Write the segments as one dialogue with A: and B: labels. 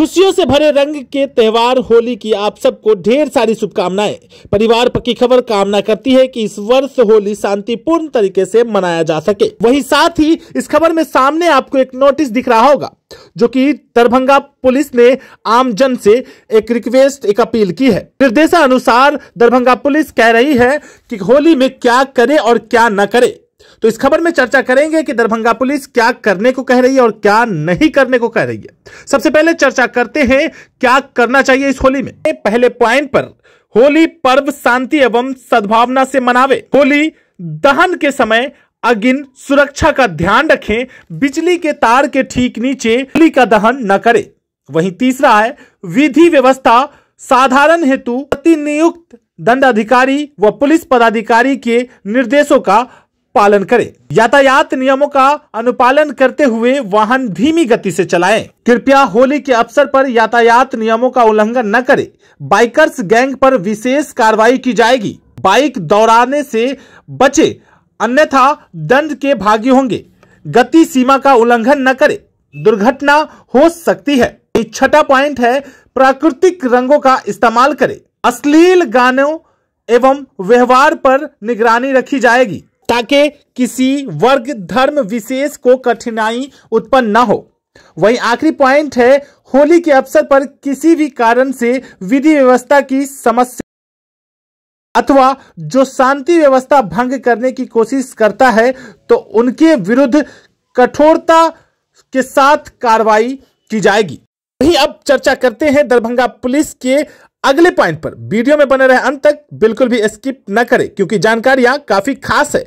A: खुशियों से भरे रंग के त्यौहार होली की आप सबको ढेर सारी शुभकामनाएं परिवार पक्की खबर कामना करती है कि इस वर्ष होली शांतिपूर्ण तरीके से मनाया जा सके वहीं साथ ही इस खबर में सामने आपको एक नोटिस दिख रहा होगा जो कि दरभंगा पुलिस ने आम जन से एक रिक्वेस्ट एक अपील की है निर्देशानुसार दरभंगा पुलिस कह रही है कि होली में क्या करे और क्या न करे तो इस खबर में चर्चा करेंगे कि दरभंगा पुलिस क्या करने को कह रही है और क्या नहीं करने को कह रही है सबसे पहले चर्चा करते हैं क्या करना चाहिए इस होली में पहले पॉइंट पर होली पर्व शांति एवं सद्भावना से मनावे होली दहन के समय अगिन सुरक्षा का ध्यान रखें बिजली के तार के ठीक नीचे होली का दहन न करें वहीं तीसरा है विधि व्यवस्था साधारण हेतु प्रतिनियुक्त दंडाधिकारी व पुलिस पदाधिकारी के निर्देशों का पालन करें यातायात नियमों का अनुपालन करते हुए वाहन धीमी गति से चलाएं। कृपया होली के अवसर पर यातायात नियमों का उल्लंघन न करें बाइकर्स गैंग पर विशेष कार्रवाई की जाएगी बाइक दौड़ाने से बचे अन्यथा दंड के भागी होंगे गति सीमा का उल्लंघन न करें दुर्घटना हो सकती है छठा पॉइंट है प्राकृतिक रंगों का इस्तेमाल करें अश्लील गानों एवं व्यवहार पर निगरानी रखी जाएगी ताकि किसी वर्ग धर्म विशेष को कठिनाई उत्पन्न न हो वही आखिरी पॉइंट है होली के अवसर पर किसी भी कारण से विधि व्यवस्था की समस्या अथवा जो शांति व्यवस्था भंग करने की कोशिश करता है तो उनके विरुद्ध कठोरता के साथ कार्रवाई की जाएगी वही अब चर्चा करते हैं दरभंगा पुलिस के अगले पॉइंट पर वीडियो में बने रहे अंत तक बिल्कुल भी स्किप न करें क्योंकि जानकारियां काफी खास है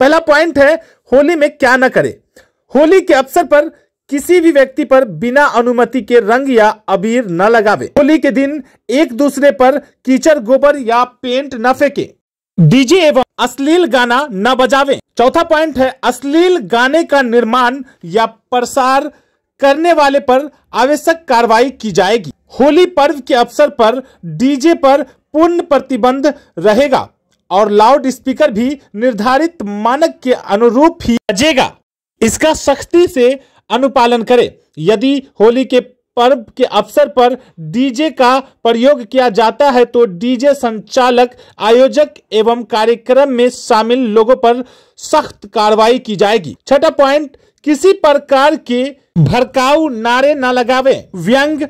A: पहला पॉइंट है होली में क्या न करें होली के अवसर पर किसी भी व्यक्ति पर बिना अनुमति के रंग या अबीर न लगावे होली के दिन एक दूसरे पर कीचड़ गोबर या पेंट न फेंके डीजे एवं अश्लील गाना न बजावे चौथा पॉइंट है अश्लील गाने का निर्माण या प्रसार करने वाले पर आवश्यक कार्रवाई की जाएगी होली पर्व के अवसर पर डीजे पर पूर्ण प्रतिबंध रहेगा और लाउड स्पीकर भी निर्धारित मानक के अनुरूप ही बजेगा इसका सख्ती से अनुपालन करें यदि होली के पर्व के अवसर पर डीजे का प्रयोग किया जाता है तो डीजे संचालक आयोजक एवं कार्यक्रम में शामिल लोगों पर सख्त कार्रवाई की जाएगी छठा पॉइंट किसी प्रकार के भड़काऊ नारे न ना लगावे व्यंग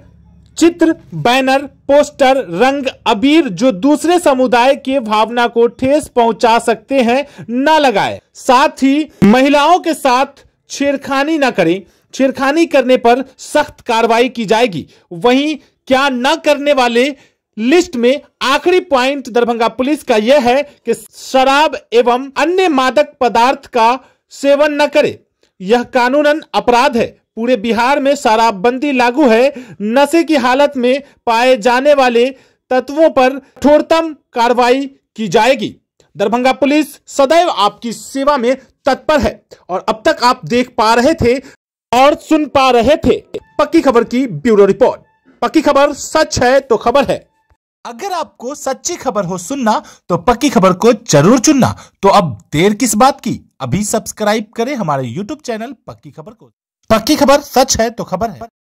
A: चित्र बैनर पोस्टर रंग अबीर जो दूसरे समुदाय के भावना को ठेस पहुंचा सकते हैं न लगाए साथ ही महिलाओं के साथ छेड़खानी न करें छेड़खानी करने पर सख्त कार्रवाई की जाएगी वहीं क्या न करने वाले लिस्ट में आखिरी पॉइंट दरभंगा पुलिस का यह है कि शराब एवं अन्य मादक पदार्थ का सेवन न करें यह कानूनन अपराध है पूरे बिहार में शराबबंदी लागू है नशे की हालत में पाए जाने वाले तत्वों पर कठोरतम कार्रवाई की जाएगी दरभंगा पुलिस सदैव आपकी सेवा में तत्पर है और अब तक आप देख पा रहे थे और सुन पा रहे थे पक्की खबर की ब्यूरो रिपोर्ट पक्की खबर सच है तो खबर है अगर आपको सच्ची खबर हो सुनना तो पक्की खबर को जरूर चुनना तो अब देर किस बात की अभी सब्सक्राइब करें हमारे यूट्यूब चैनल पक्की खबर को पक्की खबर सच है तो खबर है